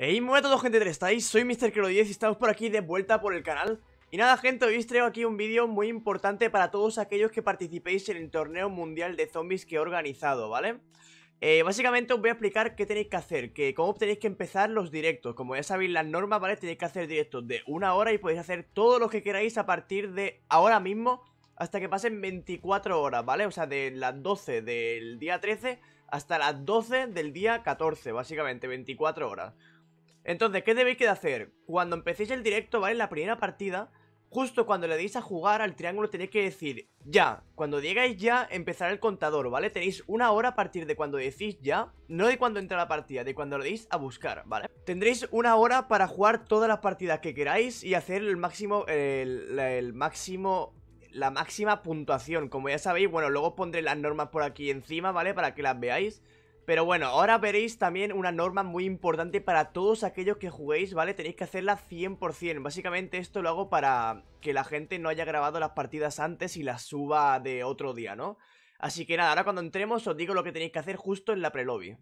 Hey, muy a todos gente, ¿dónde estáis? Soy kero 10 y estamos por aquí de vuelta por el canal Y nada gente, hoy os traigo aquí un vídeo muy importante para todos aquellos que participéis en el torneo mundial de zombies que he organizado, ¿vale? Eh, básicamente os voy a explicar qué tenéis que hacer, que cómo tenéis que empezar los directos Como ya sabéis las normas, ¿vale? Tenéis que hacer directos de una hora y podéis hacer todo lo que queráis a partir de ahora mismo Hasta que pasen 24 horas, ¿vale? O sea, de las 12 del día 13 hasta las 12 del día 14, básicamente, 24 horas entonces, ¿qué debéis que hacer? Cuando empecéis el directo, ¿vale? La primera partida, justo cuando le deis a jugar al triángulo tenéis que decir ya. Cuando llegáis ya, empezará el contador, ¿vale? Tenéis una hora a partir de cuando decís ya, no de cuando entra la partida, de cuando le deis a buscar, ¿vale? Tendréis una hora para jugar todas las partidas que queráis y hacer el máximo, el, máximo... La máxima puntuación, como ya sabéis, bueno, luego pondré las normas por aquí encima, ¿vale? Para que las veáis pero bueno, ahora veréis también una norma muy importante para todos aquellos que juguéis, ¿vale? Tenéis que hacerla 100%. Básicamente esto lo hago para que la gente no haya grabado las partidas antes y las suba de otro día, ¿no? Así que nada, ahora cuando entremos os digo lo que tenéis que hacer justo en la prelobby.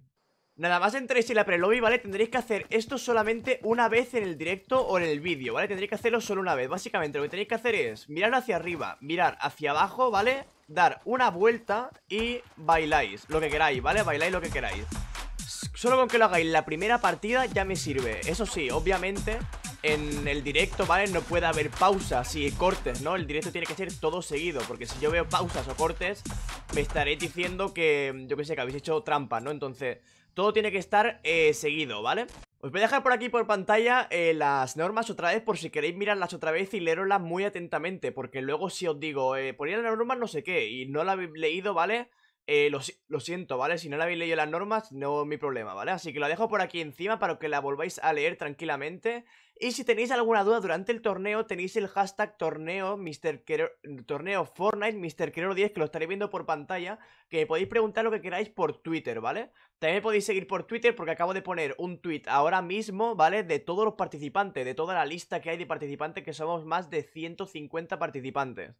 Nada más entréis en la prelobby, ¿vale? Tendréis que hacer esto solamente una vez en el directo o en el vídeo, ¿vale? Tendréis que hacerlo solo una vez Básicamente lo que tenéis que hacer es mirar hacia arriba, mirar hacia abajo, ¿vale? Dar una vuelta y bailáis lo que queráis, ¿vale? Bailáis lo que queráis Solo con que lo hagáis la primera partida ya me sirve Eso sí, obviamente en el directo, ¿vale? No puede haber pausas y cortes, ¿no? El directo tiene que ser todo seguido, porque si yo veo pausas o cortes, me estaréis diciendo que, yo qué sé, que habéis hecho trampa, ¿no? Entonces, todo tiene que estar eh, seguido, ¿vale? Os voy a dejar por aquí por pantalla eh, las normas otra vez por si queréis mirarlas otra vez y leerlas muy atentamente, porque luego si os digo, eh, ponía la norma no sé qué y no la habéis leído, ¿vale? vale eh, lo, siento, ¿vale? Si no la habéis leído las normas, no es mi problema, ¿vale? Así que lo dejo por aquí encima para que la volváis a leer tranquilamente. Y si tenéis alguna duda durante el torneo, tenéis el hashtag torneo, Mr. Fortnite 10, que lo estaréis viendo por pantalla, que podéis preguntar lo que queráis por Twitter, ¿vale? También podéis seguir por Twitter porque acabo de poner un tweet ahora mismo, ¿vale? De todos los participantes, de toda la lista que hay de participantes, que somos más de 150 participantes.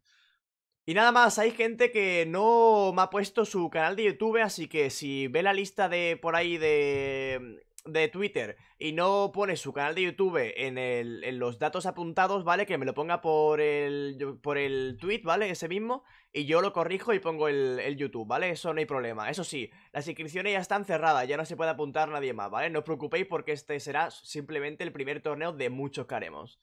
Y nada más, hay gente que no me ha puesto su canal de YouTube, así que si ve la lista de por ahí de, Twitter y no pone su canal de YouTube en, los datos apuntados, ¿vale? Que me lo ponga por el, por el tweet, ¿vale? Ese mismo, y yo lo corrijo y pongo el, el YouTube, ¿vale? Eso no hay problema. Eso sí, las inscripciones ya están cerradas, ya no se puede apuntar nadie más, ¿vale? No os preocupéis porque este será simplemente el primer torneo de muchos que haremos.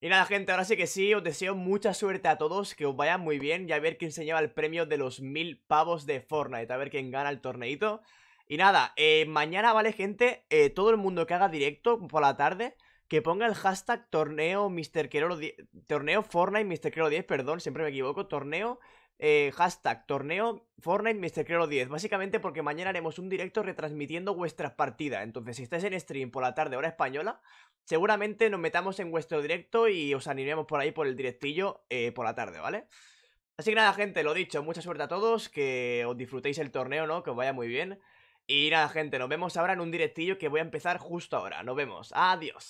Y nada gente, ahora sí que sí, os deseo mucha suerte a todos, que os vaya muy bien y a ver quién se lleva el premio de los mil pavos de Fortnite, a ver quién gana el torneito. Y nada, eh, mañana, ¿vale gente? Eh, todo el mundo que haga directo por la tarde, que ponga el hashtag torneo Mr. Quero 10, torneo Fortnite Mr. Quero 10, perdón, siempre me equivoco, torneo eh, hashtag torneo Fortnite Mr. 10 Básicamente porque mañana haremos un directo retransmitiendo vuestras partidas Entonces si estáis en stream por la tarde hora española Seguramente nos metamos en vuestro directo y os animemos por ahí por el directillo eh, por la tarde, ¿vale? Así que nada gente, lo dicho, mucha suerte a todos Que os disfrutéis el torneo, ¿no? Que os vaya muy bien Y nada gente, nos vemos ahora en un directillo que voy a empezar justo ahora Nos vemos, adiós